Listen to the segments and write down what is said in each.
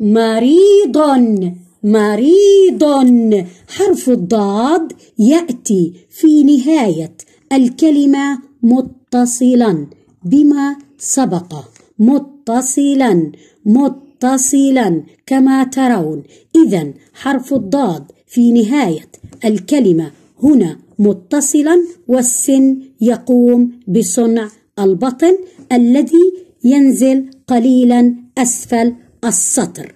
مريض مريض حرف الضاد يأتي في نهاية الكلمة متصلا بما سبق متصلا متصلا كما ترون إذا حرف الضاد في نهاية الكلمة هنا متصلا والسن يقوم بصنع البطن الذي ينزل قليلا أسفل السطر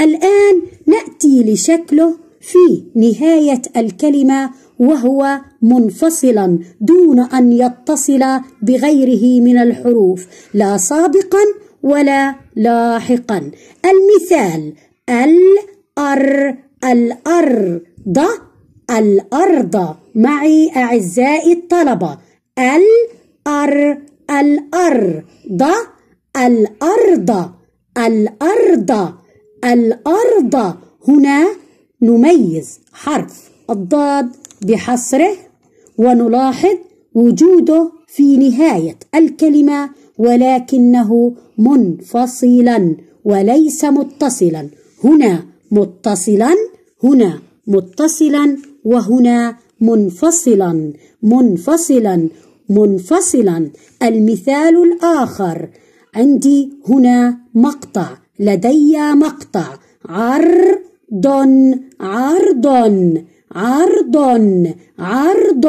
الآن نأتي لشكله في نهاية الكلمة وهو منفصلا دون أن يتصل بغيره من الحروف لا سابقا ولا لاحقا المثال الأر الأرض الأرض معي أعزائي الطلبة الأر الأرض الأرض الأرض الأرض هنا نميز حرف الضاد بحصره ونلاحظ وجوده في نهاية الكلمة ولكنه منفصلا وليس متصلا هنا متصلا هنا متصلا وهنا منفصلا منفصلا منفصلا المثال الآخر عندي هنا مقطع لدي مقطع عرض عرض عرض عرض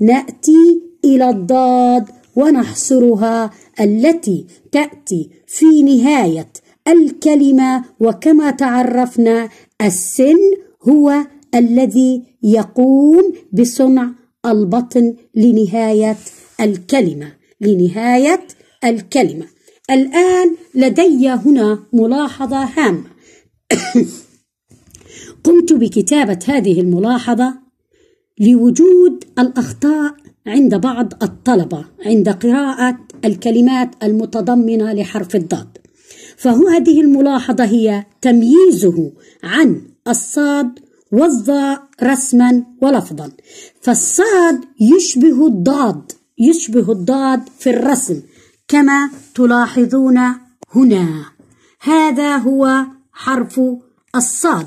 نأتي إلى الضاد ونحصرها التي تأتي في نهاية الكلمة وكما تعرفنا السن هو الذي يقوم بصنع البطن لنهاية الكلمة لنهاية الكلمة الآن لدي هنا ملاحظة هامة قمت بكتابة هذه الملاحظة لوجود الأخطاء عند بعض الطلبة عند قراءة الكلمات المتضمنة لحرف الضاد فهذه الملاحظة هي تمييزه عن الصاد والظاء رسما ولفظا فالصاد يشبه الضاد يشبه الضاد في الرسم كما تلاحظون هنا هذا هو حرف الصاد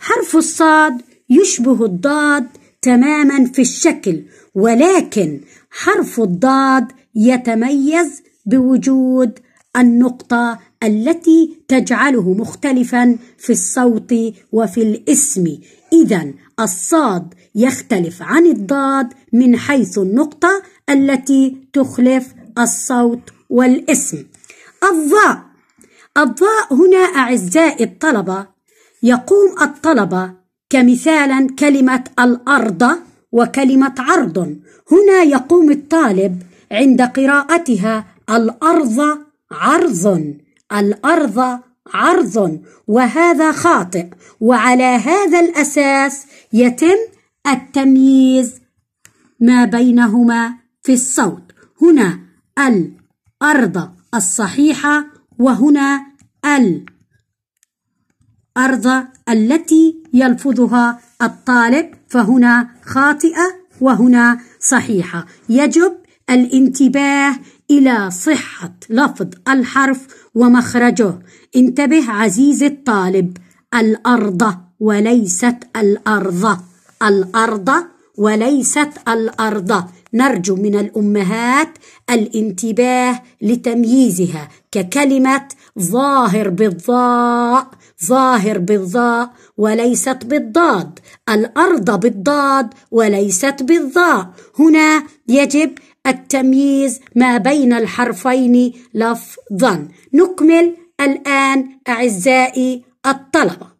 حرف الصاد يشبه الضاد تماما في الشكل ولكن حرف الضاد يتميز بوجود النقطة التي تجعله مختلفا في الصوت وفي الاسم إذا الصاد يختلف عن الضاد من حيث النقطة التي تخلف الصوت والاسم الضاء الضاء هنا أعزائي الطلبة يقوم الطلبة كمثالا كلمة الأرض وكلمة عرض هنا يقوم الطالب عند قراءتها الأرض عرض الأرض عرض وهذا خاطئ وعلى هذا الأساس يتم التمييز ما بينهما في الصوت هنا ال أرض الصحيحة وهنا ال أرض التي يلفظها الطالب فهنا خاطئة وهنا صحيحة يجب الانتباه إلى صحة لفظ الحرف ومخرجه انتبه عزيزي الطالب الأرض وليست الأرض الأرض وليست الارض نرجو من الامهات الانتباه لتمييزها ككلمه ظاهر بالظاء ظاهر بالظاء وليست بالضاد الارض بالضاد وليست بالظاء هنا يجب التمييز ما بين الحرفين لفظا نكمل الان اعزائي الطلبه